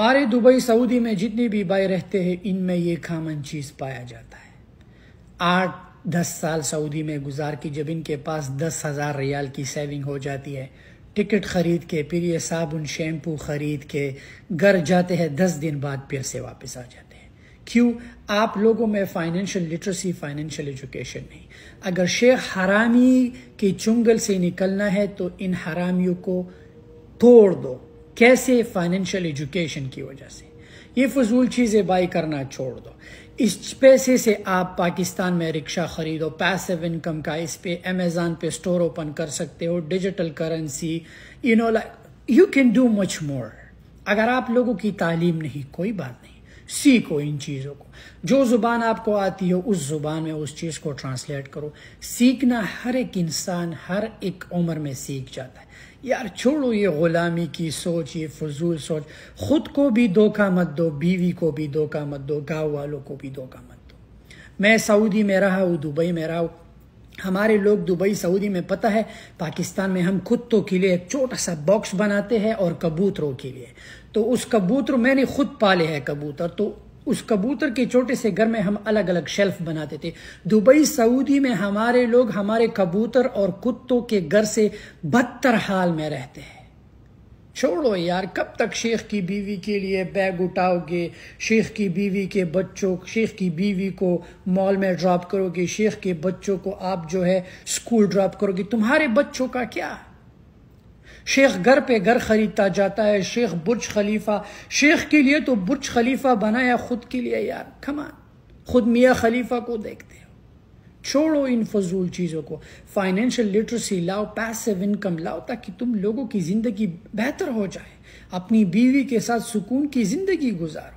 हमारे Dubai Saudi में जितने भी भाई रहते हैं इनमें ये खामन चीज़ पाया जाता है आठ दस साल सऊदी में गुजार की जब इनके पास दस हज़ार रियाल की सेविंग हो जाती है टिकट ख़रीद के फिर ये साबुन शैम्पू ख़रीद के घर जाते हैं दस दिन बाद फिर से वापस आ जाते हैं क्यों आप लोगों में फाइनेंशियल लिटरेसी फाइनेंशियल एजुकेशन नहीं अगर शेख हरामी के चुंगल से निकलना है तो इन हरामियों को तोड़ दो कैसे फाइनेंशियल एजुकेशन की वजह से ये फजूल चीज़ें बाई करना छोड़ दो इस पैसे से आप पाकिस्तान में रिक्शा ख़रीदो पैसिव इनकम का इस पे अमेज़ान पे स्टोर ओपन कर सकते हो digital currency you know like you can do much more अगर आप लोगों की तालीम नहीं कोई बात नहीं सीखो इन चीज़ों को जो ज़ुबान आपको आती हो उस ज़ुबान में उस चीज़ को ट्रांसलेट करो सीखना हर एक इंसान हर एक उम्र में सीख जाता है यार छोड़ो ये ग़ुलामी की सोच ये फजूल सोच ख़ुद को भी धोखा मत दो बीवी को भी धोखा मत दो गाँव वालों को भी धोखा मत दो मैं सऊदी में रहा हूँ दुबई में रहा हूँ हमारे लोग दुबई सऊदी में पता है पाकिस्तान में हम खुद तो के लिए एक छोटा सा बॉक्स बनाते हैं और कबूतरों के लिए तो उस कबूतर मैंने खुद पाले हैं कबूतर तो उस कबूतर के छोटे से घर में हम अलग अलग शेल्फ बनाते थे दुबई सऊदी में हमारे लोग हमारे कबूतर और कुत्तों के घर से बदतर हाल में रहते हैं छोड़ो यार कब तक शेख की बीवी के लिए बैग उठाओगे शेख की बीवी के बच्चों शेख की बीवी को मॉल में ड्रॉप करोगे शेख के बच्चों को आप जो है स्कूल ड्रॉप करोगे तुम्हारे बच्चों का क्या शेख घर पे घर खरीदता जाता है शेख बुर्ज खलीफा शेख के लिए तो बुर्ज खलीफा बनाया खुद के लिए यार खमान खुद मियाँ खलीफा को देखते हैं छोड़ो इन फजूल चीज़ों को फाइनेंशियल लिटरेसी लाओ पैसिव इनकम लाओ ताकि तुम लोगों की ज़िंदगी बेहतर हो जाए अपनी बीवी के साथ सुकून की ज़िंदगी गुजारो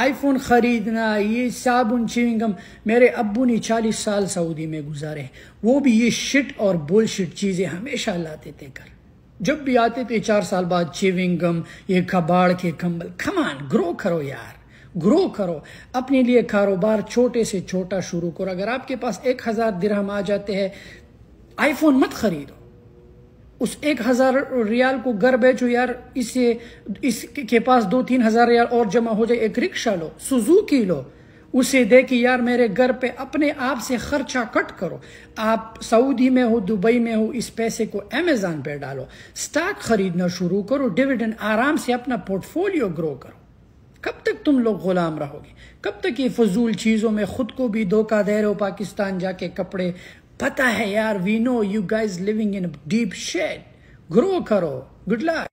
आईफोन ख़रीदना ये साबुन चिविंगम मेरे अबू ने चालीस साल सऊदी में गुजारे हैं वो भी ये शिट और बोल शिट चीज़ें हमेशा लाते थे कर जब भी आते थे चार साल बाद चिविंगम ये कबाड़ के कंबल खमान ग्रो करो यार ग्रो करो अपने लिए कारोबार छोटे से छोटा शुरू करो अगर आपके पास एक हज़ार दिरहम आ जाते हैं आईफोन मत खरीदो उस एक हज़ार रियाल को घर बेचो यार इसे इसके पास दो तीन हज़ार रियाल और जमा हो जाए एक रिक्शा लो सुजुकी लो उसे दे कि यार मेरे घर पे अपने आप से खर्चा कट करो आप सऊदी में हो दुबई में हो इस पैसे को अमेज़ान पे डालो स्टॉक खरीदना शुरू करो डिविडेंड आराम से अपना पोर्टफोलियो ग्रो करो कब तक तुम लोग गुलाम रहोगे कब तक ये फजूल चीज़ों में ख़ुद को भी धोखा दे रहे हो पाकिस्तान जाके कपड़े पता है यार we know you guys living in deep shade grow करो गुड लक